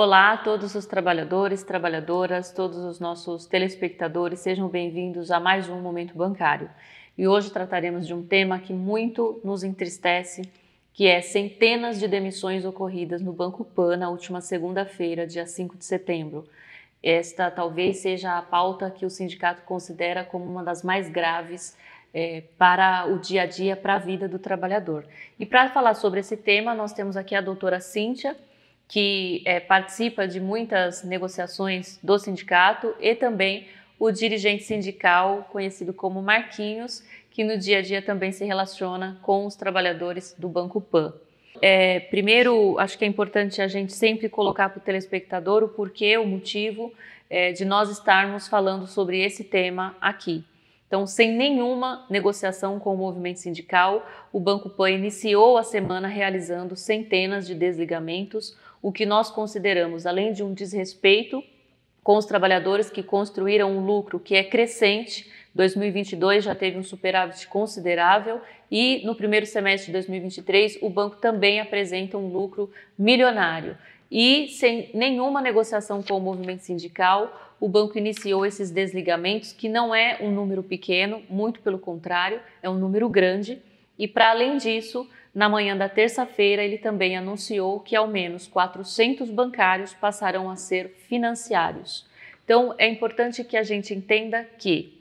Olá a todos os trabalhadores, trabalhadoras, todos os nossos telespectadores, sejam bem-vindos a mais um Momento Bancário. E hoje trataremos de um tema que muito nos entristece, que é centenas de demissões ocorridas no Banco Pan na última segunda-feira, dia 5 de setembro. Esta talvez seja a pauta que o sindicato considera como uma das mais graves é, para o dia a dia, para a vida do trabalhador. E para falar sobre esse tema, nós temos aqui a doutora Cíntia, que é, participa de muitas negociações do sindicato, e também o dirigente sindical, conhecido como Marquinhos, que no dia a dia também se relaciona com os trabalhadores do Banco Pan. É, primeiro, acho que é importante a gente sempre colocar para o telespectador o porquê, o motivo é, de nós estarmos falando sobre esse tema aqui. Então, sem nenhuma negociação com o movimento sindical, o Banco Pan iniciou a semana realizando centenas de desligamentos, o que nós consideramos, além de um desrespeito com os trabalhadores que construíram um lucro que é crescente. 2022 já teve um superávit considerável e no primeiro semestre de 2023 o banco também apresenta um lucro milionário. E sem nenhuma negociação com o movimento sindical, o banco iniciou esses desligamentos, que não é um número pequeno, muito pelo contrário, é um número grande. E para além disso, na manhã da terça-feira, ele também anunciou que ao menos 400 bancários passarão a ser financiários. Então, é importante que a gente entenda que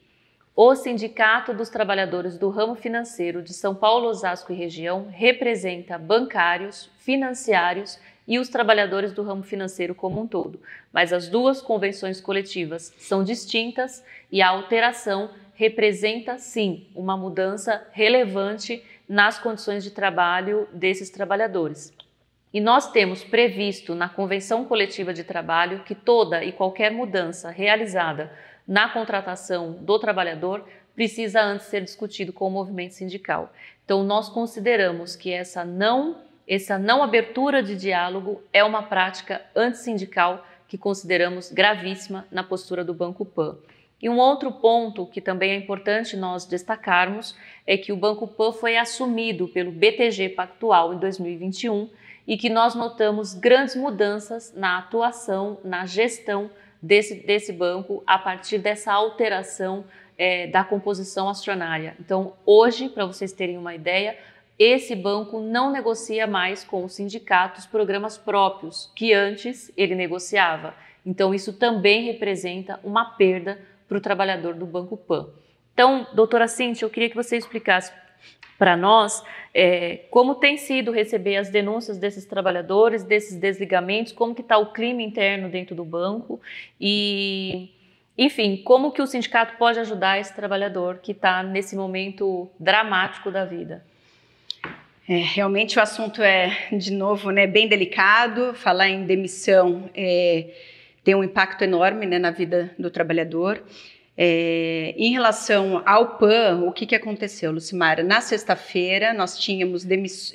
o Sindicato dos Trabalhadores do Ramo Financeiro de São Paulo, Osasco e Região representa bancários, financiários e os trabalhadores do ramo financeiro como um todo. Mas as duas convenções coletivas são distintas e a alteração representa sim uma mudança relevante nas condições de trabalho desses trabalhadores. E nós temos previsto na Convenção Coletiva de Trabalho que toda e qualquer mudança realizada na contratação do trabalhador precisa antes ser discutido com o movimento sindical. Então, nós consideramos que essa não, essa não abertura de diálogo é uma prática antissindical que consideramos gravíssima na postura do Banco PAN. E um outro ponto que também é importante nós destacarmos é que o Banco Pan foi assumido pelo BTG Pactual em 2021 e que nós notamos grandes mudanças na atuação, na gestão desse, desse banco a partir dessa alteração é, da composição acionária. Então, hoje, para vocês terem uma ideia, esse banco não negocia mais com os sindicatos programas próprios que antes ele negociava. Então, isso também representa uma perda para o trabalhador do Banco Pan. Então, doutora Cintia, eu queria que você explicasse para nós é, como tem sido receber as denúncias desses trabalhadores, desses desligamentos, como que está o clima interno dentro do banco e, enfim, como que o sindicato pode ajudar esse trabalhador que está nesse momento dramático da vida. É, realmente o assunto é, de novo, né, bem delicado. Falar em demissão é tem um impacto enorme né, na vida do trabalhador. É, em relação ao PAN, o que, que aconteceu, Lucimara? Na sexta-feira, nós tínhamos,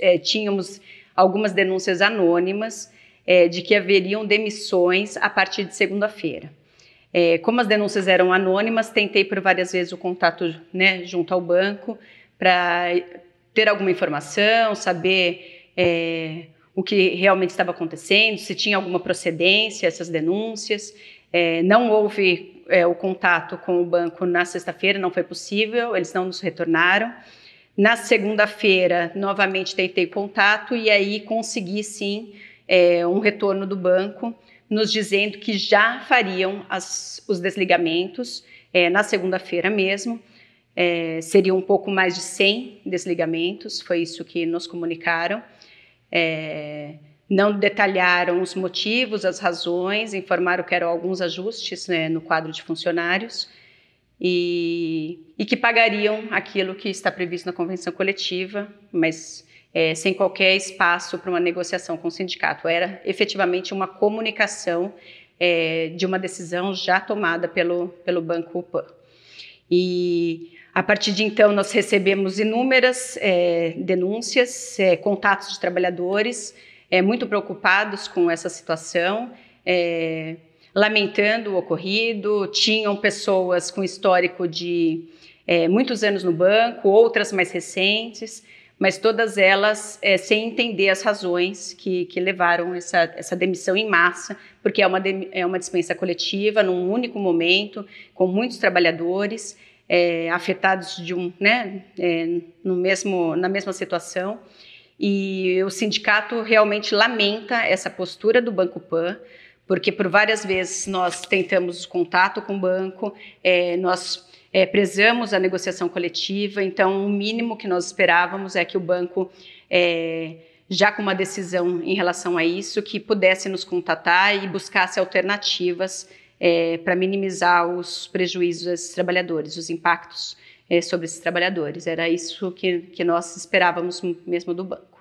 é, tínhamos algumas denúncias anônimas é, de que haveriam demissões a partir de segunda-feira. É, como as denúncias eram anônimas, tentei por várias vezes o contato né, junto ao banco para ter alguma informação, saber é, o que realmente estava acontecendo, se tinha alguma procedência essas denúncias. É, não houve é, o contato com o banco na sexta-feira, não foi possível, eles não nos retornaram. Na segunda-feira, novamente tentei contato e aí consegui sim é, um retorno do banco, nos dizendo que já fariam as, os desligamentos é, na segunda-feira mesmo. É, seria um pouco mais de 100 desligamentos, foi isso que nos comunicaram. É, não detalharam os motivos, as razões, informaram que eram alguns ajustes né, no quadro de funcionários e, e, que pagariam aquilo que está previsto na convenção coletiva, mas é, sem qualquer espaço para uma negociação com o sindicato. Era efetivamente uma comunicação é, de uma decisão já tomada pelo, pelo Banco UPA. E a partir de então, nós recebemos inúmeras é, denúncias, é, contatos de trabalhadores é, muito preocupados com essa situação, lamentando o ocorrido. Tinham pessoas com histórico de muitos anos no banco, outras mais recentes, mas todas elas sem entender as razões que, que levaram essa, essa demissão em massa, porque é uma, é uma dispensa coletiva, num único momento, com muitos trabalhadores é, afetados de um, né, é, no mesmo, na mesma situação. E o sindicato realmente lamenta essa postura do Banco Pan, porque por várias vezes nós tentamos contato com o banco, é, nós é, prezamos a negociação coletiva, então o mínimo que nós esperávamos é que o banco, é, já com uma decisão em relação a isso, que pudesse nos contatar e buscasse alternativas é, para minimizar os prejuízos a esses trabalhadores, os impactos é, sobre esses trabalhadores. Era isso que, que nós esperávamos mesmo do banco.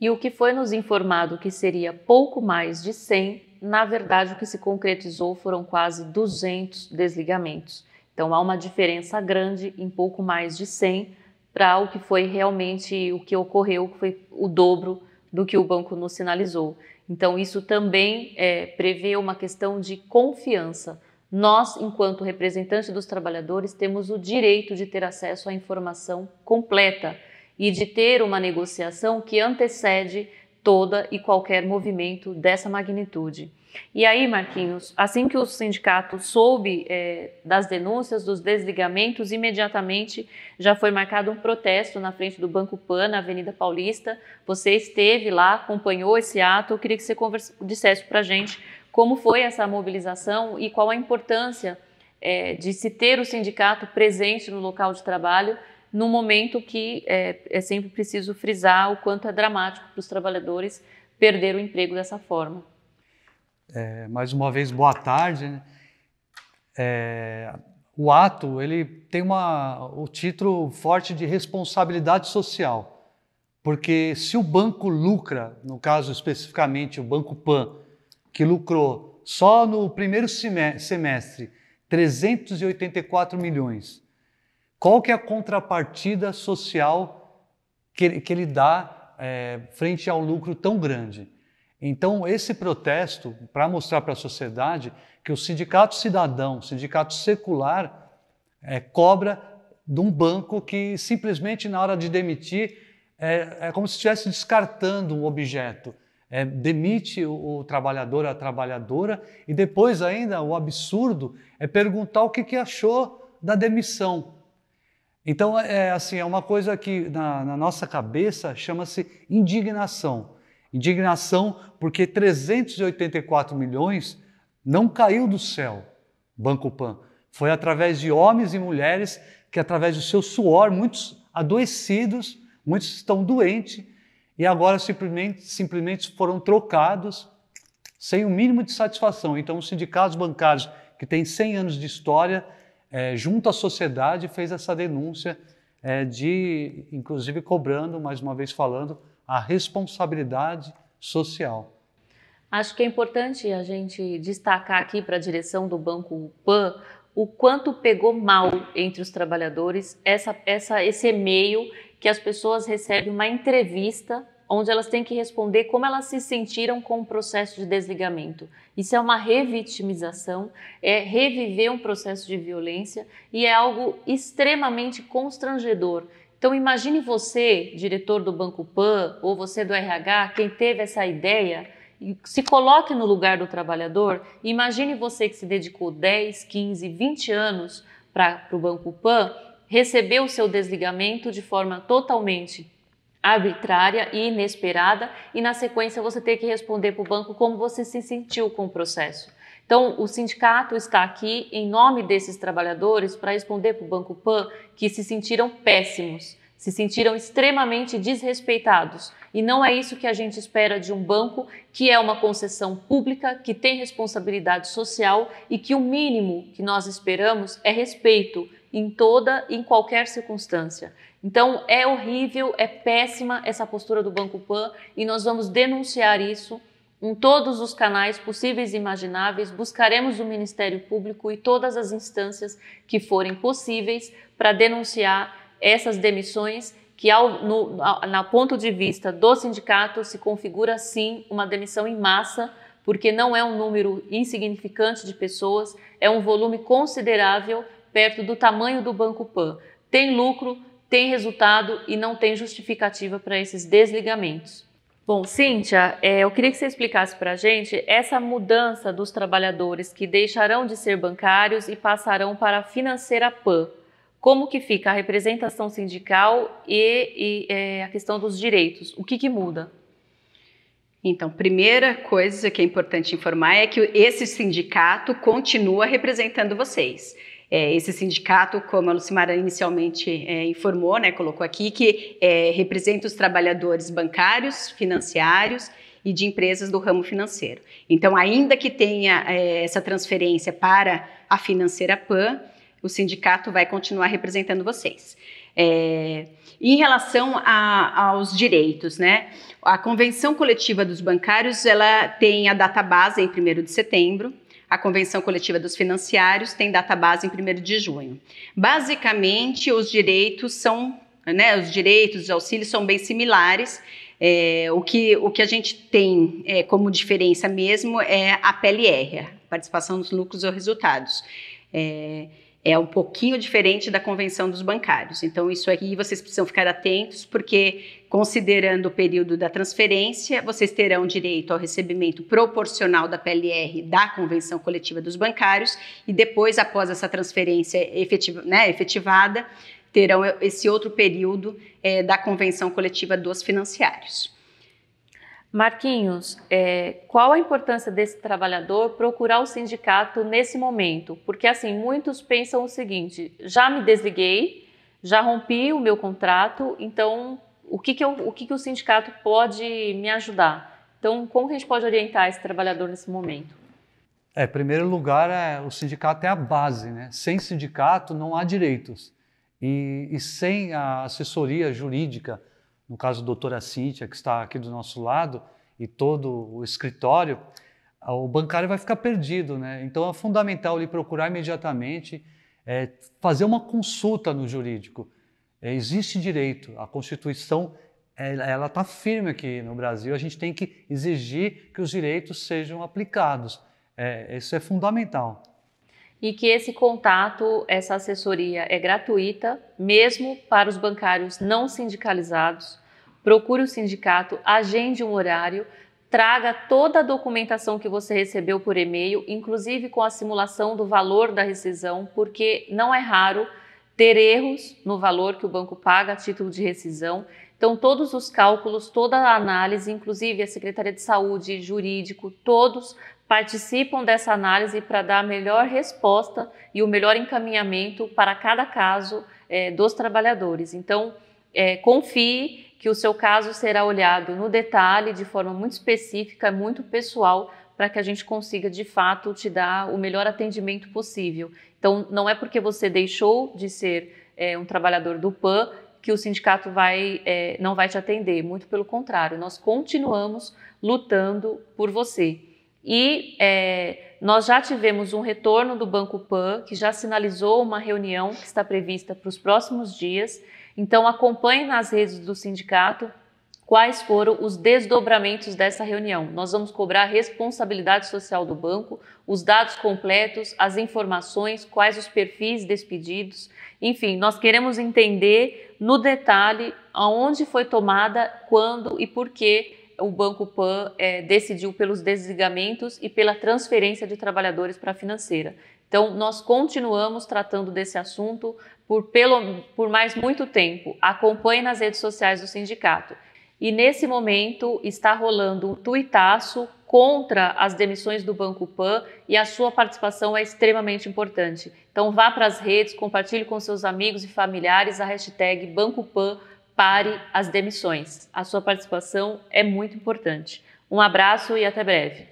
E o que foi nos informado que seria pouco mais de 100, na verdade o que se concretizou foram quase 200 desligamentos. Então há uma diferença grande em pouco mais de 100 para o que foi realmente o que ocorreu, que foi o dobro do que o banco nos sinalizou. Então, isso também é, prevê uma questão de confiança. Nós, enquanto representantes dos trabalhadores, temos o direito de ter acesso à informação completa e de ter uma negociação que antecede toda e qualquer movimento dessa magnitude. E aí, Marquinhos, assim que o sindicato soube é, das denúncias, dos desligamentos, imediatamente já foi marcado um protesto na frente do Banco Pan, na Avenida Paulista. Você esteve lá, acompanhou esse ato. Eu queria que você dissesse para a gente como foi essa mobilização e qual a importância é, de se ter o sindicato presente no local de trabalho num momento que é, é sempre preciso frisar o quanto é dramático para os trabalhadores perder o emprego dessa forma. É, mais uma vez, boa tarde. Né? É, o ato ele tem uma, o título forte de responsabilidade social, porque se o banco lucra, no caso especificamente o Banco Pan, que lucrou só no primeiro semestre 384 milhões qual que é a contrapartida social que ele, que ele dá é, frente ao lucro tão grande? Então, esse protesto, para mostrar para a sociedade que o sindicato cidadão, o sindicato secular, é, cobra de um banco que simplesmente na hora de demitir é, é como se estivesse descartando um objeto. É, demite o, o, trabalhador, a trabalhadora, e depois ainda o absurdo é perguntar o que, que achou da demissão. Então, é assim, é uma coisa que na, na nossa cabeça chama-se indignação. Indignação porque 384 milhões não caiu do céu, Banco Pan. Foi através de homens e mulheres que, através do seu suor, muitos adoecidos, muitos estão doentes e agora simplesmente, simplesmente foram trocados sem o mínimo de satisfação. Então, os sindicatos bancários que têm 100 anos de história é, junto à sociedade, fez essa denúncia é, de, inclusive, cobrando, mais uma vez falando, a responsabilidade social. Acho que é importante a gente destacar aqui para a direção do Banco PAN o quanto pegou mal entre os trabalhadores essa, essa, esse e-mail que as pessoas recebem uma entrevista onde elas têm que responder como elas se sentiram com o processo de desligamento. Isso é uma revitimização, é reviver um processo de violência e é algo extremamente constrangedor. Então imagine você, diretor do Banco Pan, ou você do RH, quem teve essa ideia, se coloque no lugar do trabalhador, imagine você que se dedicou 10, 15, 20 anos para o Banco Pan, recebeu o seu desligamento de forma totalmente arbitrária e inesperada, e na sequência você ter que responder para o banco como você se sentiu com o processo. Então, o sindicato está aqui em nome desses trabalhadores para responder para o Banco Pan que se sentiram péssimos, se sentiram extremamente desrespeitados. E não é isso que a gente espera de um banco que é uma concessão pública, que tem responsabilidade social e que o mínimo que nós esperamos é respeito em toda, em qualquer circunstância. Então é horrível, é péssima essa postura do Banco Pan e nós vamos denunciar isso em todos os canais possíveis e imagináveis, buscaremos o Ministério Público e todas as instâncias que forem possíveis para denunciar essas demissões que, ao, no na ponto de vista do sindicato, se configura sim uma demissão em massa, porque não é um número insignificante de pessoas, é um volume considerável perto do tamanho do Banco Pan. Tem lucro, tem resultado e não tem justificativa para esses desligamentos. Bom, Cíntia, é, eu queria que você explicasse para a gente essa mudança dos trabalhadores que deixarão de ser bancários e passarão para a financeira PAN. Como que fica a representação sindical e, e é, a questão dos direitos? O que, que muda? Então, primeira coisa que é importante informar é que esse sindicato continua representando vocês. É, esse sindicato, como a Lucimara inicialmente é, informou, né, colocou aqui, que é, representa os trabalhadores bancários, financiários e de empresas do ramo financeiro. Então, ainda que tenha é, essa transferência para a financeira PAN, o sindicato vai continuar representando vocês. É, em relação a, aos direitos, né? A convenção coletiva dos bancários ela tem a data base em 1 de setembro. A Convenção Coletiva dos Financiários tem data base em 1 de junho. Basicamente, os direitos são, né, os direitos, os auxílios são bem similares. É, o, que, o que a gente tem é, como diferença mesmo é a PLR, a participação nos lucros ou resultados. É, é um pouquinho diferente da convenção dos bancários. Então, isso aqui vocês precisam ficar atentos, porque considerando o período da transferência, vocês terão direito ao recebimento proporcional da PLR da convenção coletiva dos bancários e depois, após essa transferência efetiva, né, efetivada, terão esse outro período é, da convenção coletiva dos financiários. Marquinhos, é, qual a importância desse trabalhador procurar o sindicato nesse momento? Porque assim, muitos pensam o seguinte: já me desliguei, já rompi o meu contrato, então o que, que, eu, o, que, que o sindicato pode me ajudar? Então, como a gente pode orientar esse trabalhador nesse momento? É, em primeiro lugar, é, o sindicato é a base, né? Sem sindicato não há direitos. E, e sem a assessoria jurídica no caso a doutora Cíntia, que está aqui do nosso lado, e todo o escritório, o bancário vai ficar perdido, né? Então é fundamental ele procurar imediatamente, é, fazer uma consulta no jurídico. É, existe direito, a Constituição ela está firme aqui no Brasil, a gente tem que exigir que os direitos sejam aplicados. É, isso é fundamental. E que esse contato, essa assessoria é gratuita, mesmo para os bancários não sindicalizados, procure o sindicato, agende um horário, traga toda a documentação que você recebeu por e-mail, inclusive com a simulação do valor da rescisão, porque não é raro ter erros no valor que o banco paga a título de rescisão. Então, todos os cálculos, toda a análise, inclusive a Secretaria de Saúde, jurídico, todos participam dessa análise para dar a melhor resposta e o melhor encaminhamento para cada caso é, dos trabalhadores. Então, é, confie que o seu caso será olhado no detalhe, de forma muito específica, muito pessoal, para que a gente consiga de fato te dar o melhor atendimento possível. Então, não é porque você deixou de ser é, um trabalhador do PAN que o sindicato vai, é, não vai te atender. Muito pelo contrário, nós continuamos lutando por você. E é, nós já tivemos um retorno do Banco PAN, que já sinalizou uma reunião que está prevista para os próximos dias então acompanhe nas redes do sindicato quais foram os desdobramentos dessa reunião. Nós vamos cobrar a responsabilidade social do banco, os dados completos, as informações, quais os perfis despedidos. Enfim, nós queremos entender no detalhe aonde foi tomada, quando e por que o Banco Pan é, decidiu pelos desligamentos e pela transferência de trabalhadores para a financeira. Então, nós continuamos tratando desse assunto por, pelo, por mais muito tempo. Acompanhe nas redes sociais do sindicato. E nesse momento está rolando um tuitaço contra as demissões do Banco Pan e a sua participação é extremamente importante. Então vá para as redes, compartilhe com seus amigos e familiares a hashtag Banco Pan pare as demissões. A sua participação é muito importante. Um abraço e até breve.